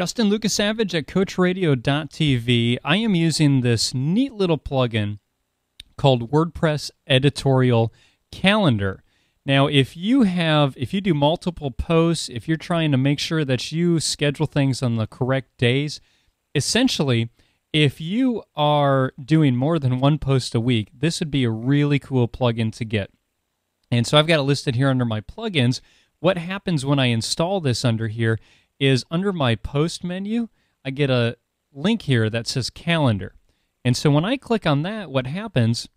Justin Savage at CoachRadio.tv. I am using this neat little plugin called WordPress Editorial Calendar. Now, if you have, if you do multiple posts, if you're trying to make sure that you schedule things on the correct days, essentially, if you are doing more than one post a week, this would be a really cool plugin to get. And so I've got it listed here under my plugins. What happens when I install this under here is under my post menu, I get a link here that says calendar. And so when I click on that, what happens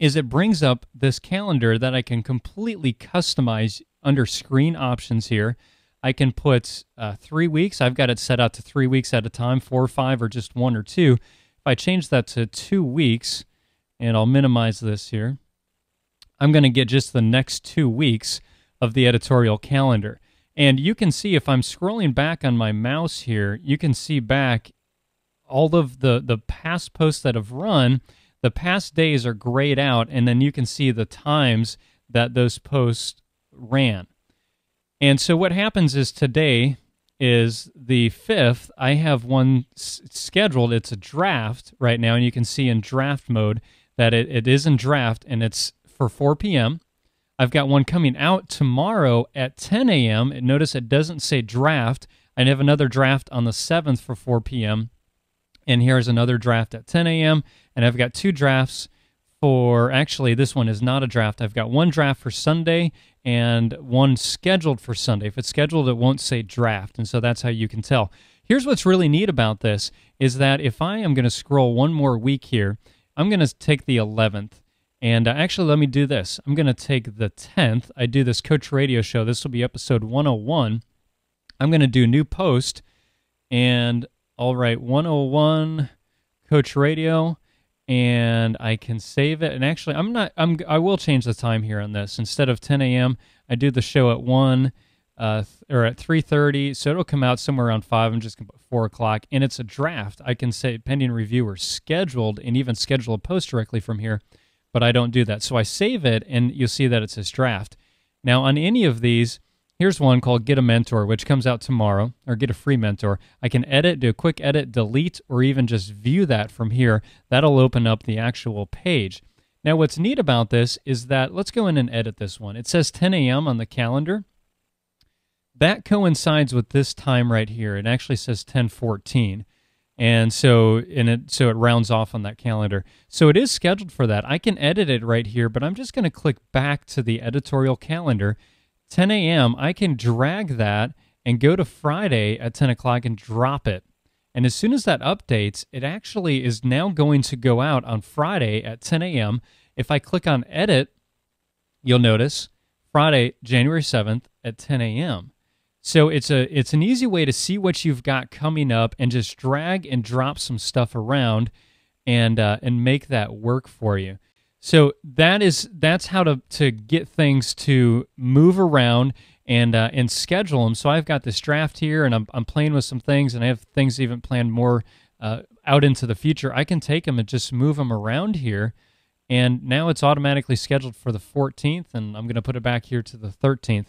is it brings up this calendar that I can completely customize under screen options here. I can put uh, three weeks. I've got it set out to three weeks at a time, four or five, or just one or two. If I change that to two weeks, and I'll minimize this here, I'm going to get just the next two weeks of the editorial calendar. And you can see if I'm scrolling back on my mouse here, you can see back all of the, the past posts that have run. The past days are grayed out, and then you can see the times that those posts ran. And so what happens is today is the 5th. I have one scheduled. It's a draft right now, and you can see in draft mode that it, it is in draft, and it's for 4 p.m. I've got one coming out tomorrow at 10 a.m. Notice it doesn't say draft. I have another draft on the 7th for 4 p.m. And here's another draft at 10 a.m. And I've got two drafts for, actually, this one is not a draft. I've got one draft for Sunday and one scheduled for Sunday. If it's scheduled, it won't say draft. And so that's how you can tell. Here's what's really neat about this is that if I am going to scroll one more week here, I'm going to take the 11th and uh, actually, let me do this. I'm going to take the 10th. I do this coach radio show. This will be episode 101. I'm going to do new post and I'll write 101 coach radio and I can save it. And actually, I'm not, I'm, I will change the time here on this. Instead of 10 a.m., I do the show at 1 uh, or at 3.30. So it'll come out somewhere around 5. I'm just going to put 4 o'clock. And it's a draft. I can say pending review or scheduled and even schedule a post directly from here but I don't do that. So I save it, and you'll see that it says draft. Now, on any of these, here's one called Get a Mentor, which comes out tomorrow, or Get a Free Mentor. I can edit, do a quick edit, delete, or even just view that from here. That'll open up the actual page. Now, what's neat about this is that let's go in and edit this one. It says 10 a.m. on the calendar. That coincides with this time right here. It actually says 1014 and so and it so it rounds off on that calendar so it is scheduled for that i can edit it right here but i'm just going to click back to the editorial calendar 10 a.m i can drag that and go to friday at 10 o'clock and drop it and as soon as that updates it actually is now going to go out on friday at 10 a.m if i click on edit you'll notice friday january 7th at 10 a.m so it's a it's an easy way to see what you've got coming up and just drag and drop some stuff around and uh, and make that work for you. So that is that's how to to get things to move around and uh, and schedule them. So I've got this draft here, and I'm I'm playing with some things, and I have things even planned more uh, out into the future. I can take them and just move them around here, and now it's automatically scheduled for the 14th, and I'm going to put it back here to the 13th.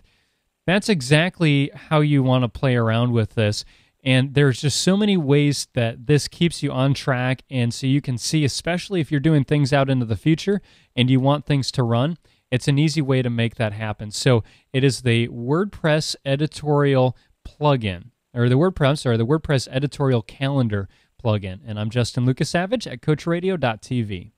That's exactly how you want to play around with this. And there's just so many ways that this keeps you on track. And so you can see, especially if you're doing things out into the future and you want things to run, it's an easy way to make that happen. So it is the WordPress editorial plugin, or the WordPress, sorry, the WordPress editorial calendar plugin. And I'm Justin Lucas Savage at CoachRadio.tv.